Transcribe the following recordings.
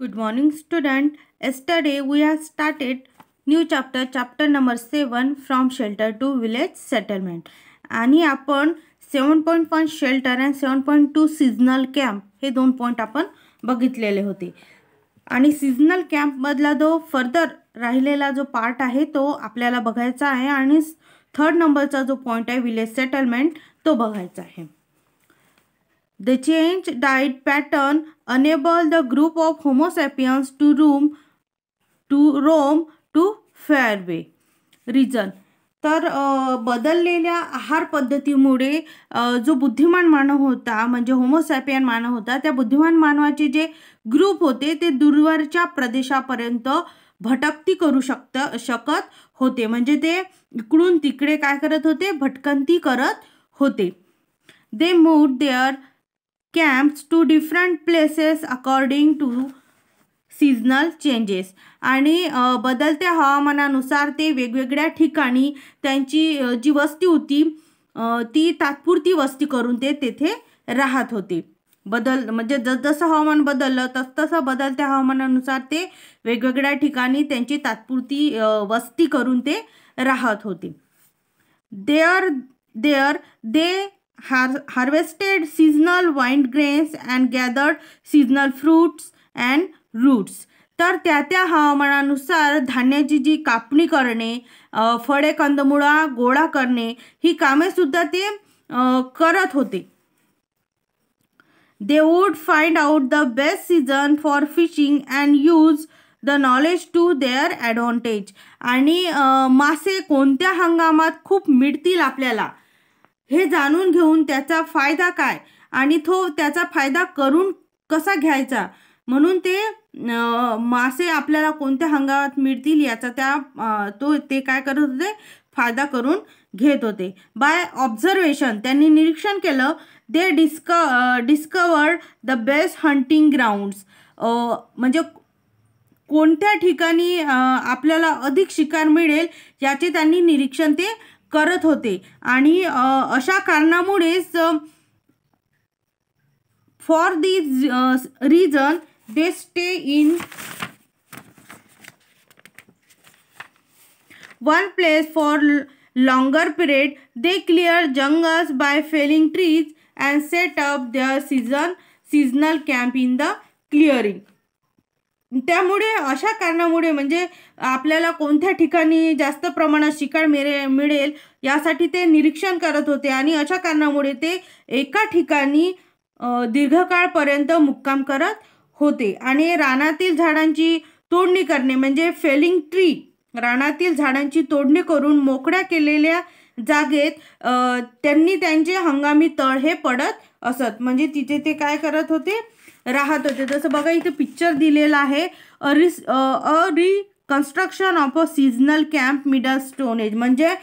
Good morning students yesterday we have started new chapter chapter number seven from shelter to village settlement आणि आपण seven point one shelter and seven point two seasonal camp हे दोन point आपण बघितलेले होते आणि seasonal कॅम्पमधला जो further राहिलेला जो पार्ट आहे तो आपल्याला बघायचा आहे आणि थर्ड नंबरचा जो पॉईंट आहे विलेज सेटलमेंट तो बघायचा आहे The changed diet pattern enabled the group of Homo sapiens to roam to roam to fairway. Reason तर बदललेल्या आहार पद्धतीमुळे जो बुद्धिमान मानव होता म्हणजे होमोसॅपियन मानव होता त्या बुद्धिमान मानवाचे जे ग्रुप होते ते दूरवरच्या प्रदेशापर्यंत भटकती करू शकत शकत होते म्हणजे ते इकडून तिकडे काय करत होते भटकंती करत होते they moved their camps to different places according to seasonal changes आणि बदलत्या हवामानानुसार ते वेगवेगळ्या ठिकाणी त्यांची जी वस्ती होती ती तात्पुरती वस्ती करून ते तेथे राहत होते बदल म्हणजे जसजसं हवामान बदललं तसतसं बदलत्या हवामानानुसार ते वेगवेगळ्या ठिकाणी त्यांची तात्पुरती वस्ती करून ते राहत होते there there they har harvested seasonal wild grains and gathered seasonal fruits and roots तर त्या त्या हवामानानुसार धान्याची जी कापणी करणे फळे कंदमुळा गोळा करणे ही कामेसुद्धा ते करत होते they would find out the best season for fishing and use the knowledge to their advantage आणि मासे कोणत्या हंगामात खूप मिळतील आपल्याला हे जाणून घेऊन त्याचा फायदा काय आणि तो त्याचा फायदा करून कसा घ्यायचा म्हणून ते मासे आपल्याला कोणत्या हंगामात मिळतील याचा त्या तो ते काय करत होते फायदा करून घेत होते बाय ऑब्झर्वेशन त्यांनी निरीक्षण केलं they dis discover the best hunting grounds म्हणजे कोणत्या ठिकाणी आपल्याला अधिक शिकार मिळेल याचे त्यांनी निरीक्षण ते करत होते आणि अशा कारणामुळेच for this reason they stay in one place for longer period they clear jungles by felling trees and set up the season seasonal camp in the clearing त्यामुळे अशा कारणामुळे म्हणजे आपल्याला कोणत्या ठिकाणी जास्त प्रमाणात शिकार मिळे मिळेल यासाठी ते निरीक्षण करत होते आणि अशा कारणामुळे ते एका ठिकाणी दीर्घकाळपर्यंत मुक्काम करत होते आणि रानातील झाडांची तोडणी करणे म्हणजे फेलिंग ट्री रानातील झाडांची तोडणी करून मोकळ्या केलेल्या जागेत त्यांनी त्यांचे हंगामी तळ हे पडत असत म्हणजे तिथे ते काय करत होते राहत होते जसं बघा इथे पिक्चर दिलेला आहे म्हणजे, a a reconstruction of a seasonal camp middle stone age age म्हणजे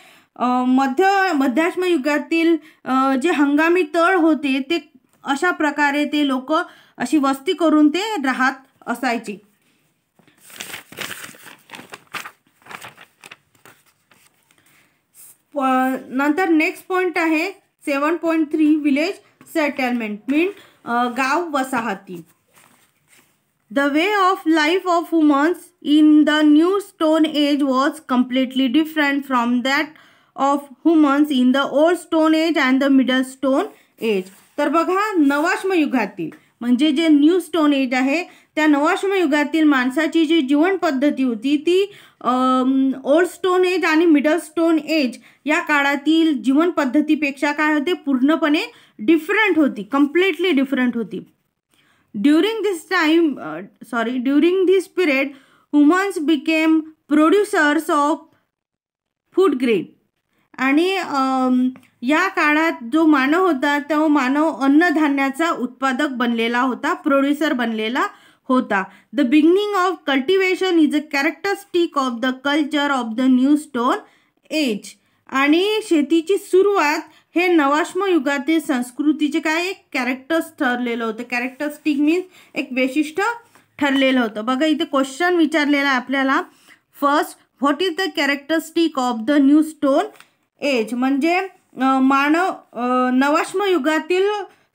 मध्य मध्याश्म युगातील जे हंगामी तळ होते ते अशा प्रकारे ते लोक अशी वस्ती करून ते राहत असायची नंतर नेक्स्ट पॉइंट आहे seven point three village settlement mean गाव वसाहती the way of life of womens in the new stone age was completely different from that of womens in the old stone age and the middle stone age तर बघा नवाश्मयुगातील म्हणजे जे new stone age आहे त्या नवाश्म युगातील माणसाची जी जीवन पद्धती होती ती ओल्ड स्टोन एज आणि मिडल स्टोन एज या काळातील जीवन पद्धतीपेक्षा काय होते पूर्णपणे डिफरंट होती कम्प्लिटली डिफरंट होती during this time sorry during this period womens became producers of food grade आणि या काळात जो मानव होता तो मानव अन्नधान्याचा उत्पादक बनलेला होता प्रोड्युसर बनलेला होता the beginning of cultivation is a characteristic of the culture of the new stone age आणि शेतीची सुरुवात हे नवाश्म युगातील संस्कृतीचे काय एक कॅरेक्टर्स ठरलेलं होतं कॅरेक्टरिस्टिक मीन्स एक वैशिष्ट्य ठरलेलं होतं बघा इथे क्वेश्चन विचारलेला आपल्याला first what is the characteristic of the new stone age म्हणजे मानव नवाश्म युगातील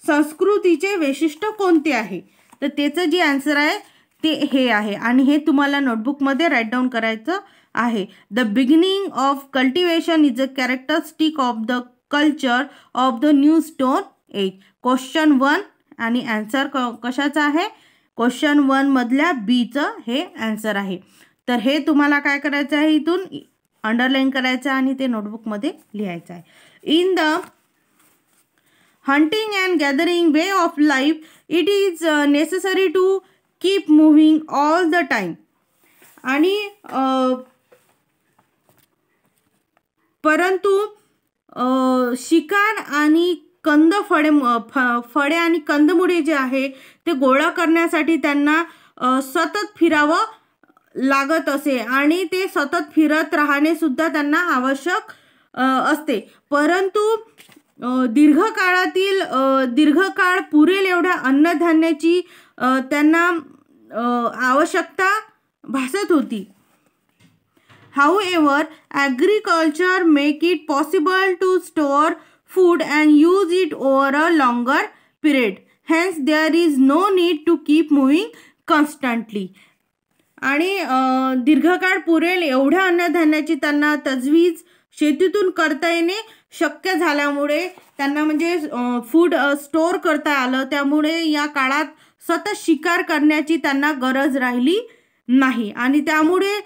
संस्कृतीचे वैशिष्ट्य कोणते आहे तर त्याचं जे आन्सर आहे ते हे आहे आणि हे तुम्हाला नोटबुकमध्ये राईट डाऊन करायचं आहे the beginning of cultivation is a characteristic of the culture of the new stone age question one आणि ॲन्सर क कशाचा आहे क्वेश्चन वनमधल्या बीचं हे ॲन्सर आहे तर हे तुम्हाला काय करायचं आहे इथून अंडरलाईन करायचं आणि ते नोटबुकमध्ये लिहायचं आहे in the hunting and gathering way of life it is necessary to keep moving all the time आणि uh, परंतु uh, शिकार आणि कंद फळे uh, फ फळे आणि कंदमुळे जे आहे ते गोळा करण्यासाठी त्यांना सतत फिरावं लागत असे आणि ते सतत फिरत राहणे सुद्धा त्यांना आवश्यक असते परंतु दीर्घकाळातील दीर्घकाळ पुरेल एवढ्या अन्नधान्याची त्यांना आवश्यकता भासत होती however agriculture make it possible to store food and use it over a longer period hence there is no need to keep moving constantly आणि दीर्घकाळ पुरेल एवढ्या अन्नधान्याची त्यांना तजवीज शेतीतून करता येणे शक्य झाल्यामुळे त्यांना म्हणजे फूड स्टोअर करता आलं त्यामुळे या काळात सतत शिकार करण्याची त्यांना गरज राहिली नाही आणि त्यामुळे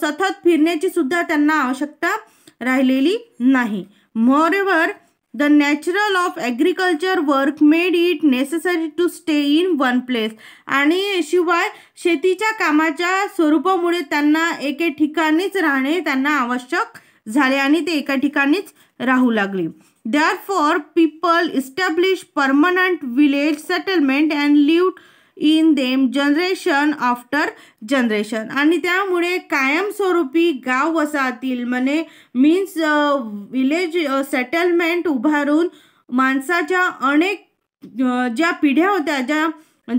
सतत फिरण्याची सुद्धा त्यांना आवश्यकता राहिलेली नाही moreover the natural of agriculture work made it necessary to stay in one place आणि शिवाय शेतीच्या कामाच्या स्वरूपामुळे त्यांना एके ठिकाणीच राहणे त्यांना आवश्यक झाले आणि ते एका ठिकाणीच राहू लागले therefore people establish permanent village settlement and live in them generation after generation आणि त्यामुळे कायमस्वरूपी गाव वसाहतील म्हणे मीन्स विलेज सेटलमेंट उभारून माणसाच्या अनेक ज्या पिढ्या होत्या ज्या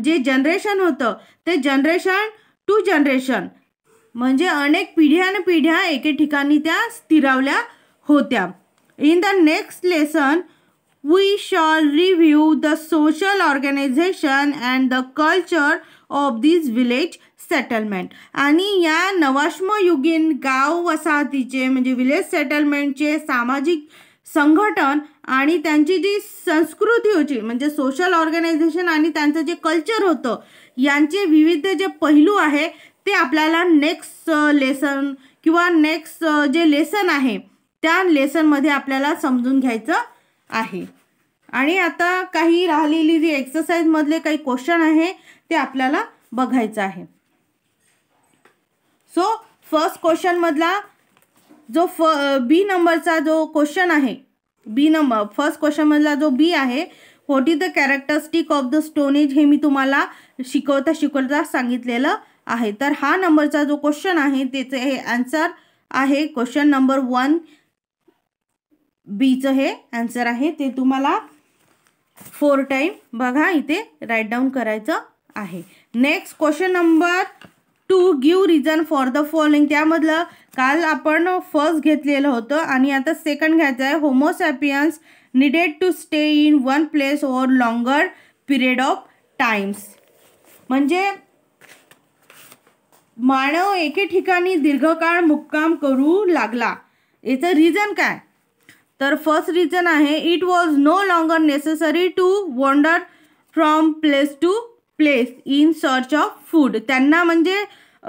जे जनरेशन होतं ते जनरेशन टू जनरेशन म्हणजे अनेक पिढ्यान पिढ्या एके ठिकाणी त्या स्थिरावल्या होत्या in the next lesson we shall review the social organisation and the culture of this village settlement आणि या नवाश्मयुगीन गाव वसाहतीचे म्हणजे विलेज सेटलमेंटचे सामाजिक संघटन आणि त्यांची जी संस्कृती होती म्हणजे सोशल ऑर्गनायझेशन आणि त्यांचं जे कल्चर होतं यांचे विविध जे पैलू आहे ते आपल्याला नेक्स्ट लेसन किंवा नेक्स्ट जे लेसन आहे त्या लेसनमध्ये आपल्याला समजून घ्यायचं आहे आणि आता काही राहिलेली जी एक्सरसाइजमधले काही क्वेश्चन आहे ते आपल्याला बघायचं आहे सो फर्स्ट क्वेश्चनमधला जो फ बी नंबरचा जो क्वेश्चन आहे बी नंबर फर्स्ट क्वेश्चनमधला जो बी आहे what is the characteristic of the stone age हे मी तुम्हाला शिकवता शिकवता सांगितलेलं आहे तर हा नंबरचा जो क्वेश्चन आहे त्याचे हे आन्सर आहे क्वेश्चन नंबर वन बीचं हे आन्सर आहे ते तुम्हाला फोर टाईम बघा इथे राईट डाऊन करायचं आहे next question number two give reason for the following त्यामधलं काल आपण फर्स्ट घेतलेलं होतं आणि आता सेकंड घ्यायचं आहे homo sapiens needed to stay in one place over longer period of times म्हणजे मानव एके ठिकाणी दीर्घकाळ मुक्काम करू लागला याचं रिझन काय तर फर्स्ट रिझन आहे it was no longer necessary to wander from place to place in search of food त्यांना म्हणजे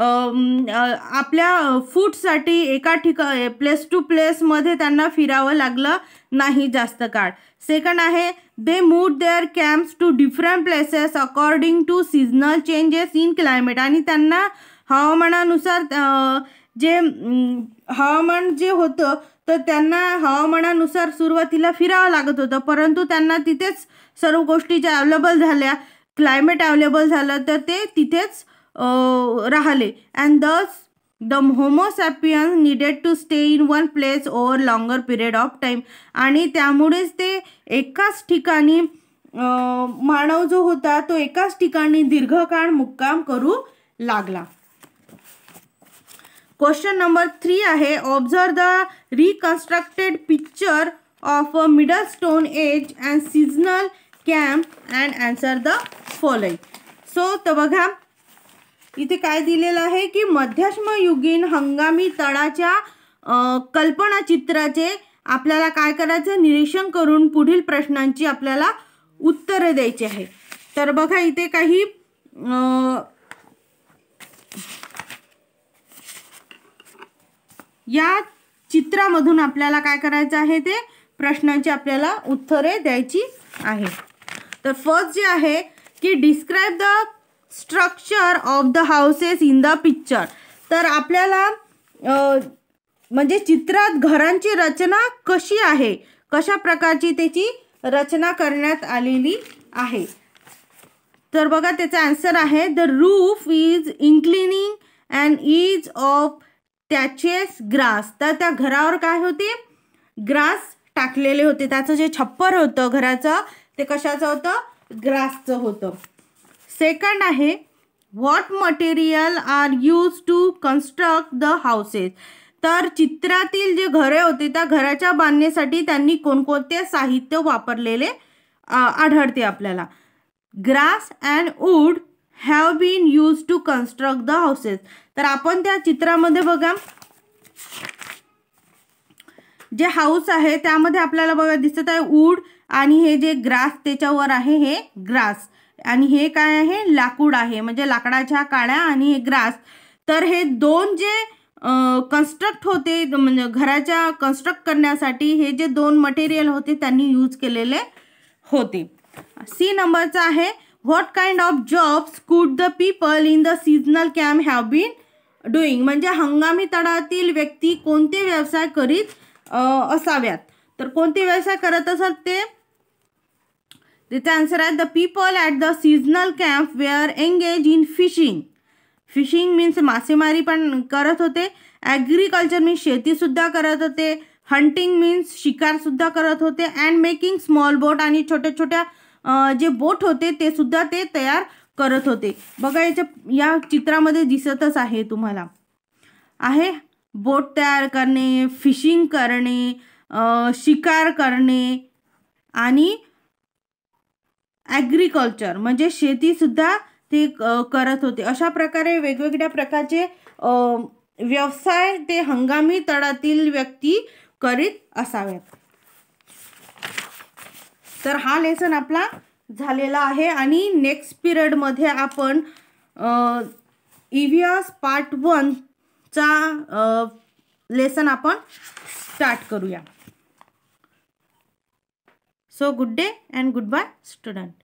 आपल्या फूडसाठी एका ठिका प्लेस टू प्लेसमध्ये त्यांना फिरावं लागलं नाही जास्त काळ सेकंड आहे they moved their camps to different places according to seasonal changes in climate आणि त्यांना हवामानानुसार जे हवामान जे होतं तर त्यांना हवामानानुसार सुरुवातीला फिरावं लागत होतं परंतु त्यांना तिथेच सर्व गोष्टी ज्या अवेलेबल झाल्या क्लायमेट अवेलेबल झालं तर ते तिथेच राहिले and thus the homo sapiens needed to stay in one place over longer period of time आणि त्यामुळेच ते एकाच ठिकाणी मानव जो होता तो एकाच ठिकाणी दीर्घकाळ मुक्काम करू लागला क्वेश्चन नंबर थ्री आहे observe the reconstructed picture of a middle stone age and seasonal camp and answer the following so तर बघा इथे काय दिलेलं आहे की मध्यश्मयुगीन हंगामी तळाच्या कल्पनाचित्राचे आपल्याला काय करायचं निरीक्षण करून पुढील प्रश्नांची आपल्याला उत्तरं द्यायची आहे तर बघा इथे काही या चित्रामधून आपल्याला काय करायचं आहे ते प्रश्नांची आपल्याला उत्तरे द्यायची आहे तर फर्स्ट जे आहे की describe the structure of the houses in the picture तर आपल्याला म्हणजे चित्रात घरांची रचना कशी आहे कशा प्रकारची त्याची रचना करण्यात आलेली आहे तर बघा त्याचा आन्सर आहे the roof is inclining and is of त्याचेच ग्रास तर त्या घरावर काय होते ग्रास टाकलेले होते त्याचं जे छप्पर होतं घराचं ते कशाचं होतं ग्रासचं होतं सेकंड आहे what material are use to construct the houses तर चित्रातील जे घरे होते त्या घराच्या बांधण्यासाठी त्यांनी कोणकोणते साहित्य वापरलेले आढळते आपल्याला grass and wood have been use to construct the houses तर आपण त्या चित्रामध्ये बघा जे हाऊस आहे त्यामध्ये आपल्याला बघा दिसत आहे वूड आणि हे जे ग्रास त्याच्यावर आहे हे ग्रास आणि हे काय आहे लाकूड आहे म्हणजे लाकडाच्या काळ्या आणि हे ग्रास तर हे दोन जे कन्स्ट्रक्ट होते म्हणजे घराच्या कन्स्ट्रक्ट करण्यासाठी हे जे दोन मटेरियल होते त्यांनी यूज केलेले होते सी नंबरचा आहे what kind of jobs could the people in the seasonal camp have been doing म्हणजे हंगामी तळातील व्यक्ती कोणते व्यवसाय करीत असाव्यात तर कोणते व्यवसाय करत असत ते त्याचा आन्सर आहे the people at the seasonal camp are engage in fishing fishing means मासेमारी पण करत होते ॲग्रिकल्चर मीन्स शेतीसुद्धा करत होते हंटिंग मीन्स शिकारसुद्धा करत होते अँड मेकिंग स्मॉल बोट आणि छोट्या छोट्या जे बोट होते ते सुद्धा ते तयार करत होते बघा याच्या या चित्रामध्ये दिसतच आहे तुम्हाला आहे बोट तयार करणे फिशिंग करणे शिकार करणे आणि ॲग्रिकल्चर म्हणजे शेतीसुद्धा ते करत होते अशा प्रकारे वेगवेगळ्या प्रकारचे व्यवसाय ते हंगामी तळातील व्यक्ती करीत असावेत तर हा लेसन आपला झालेला आहे आणि नेक्स्ट पिरियडमध्ये आपण इव्हियास पार्ट वनचा लेसन आपण स्टार्ट करूया so good day and goodbye student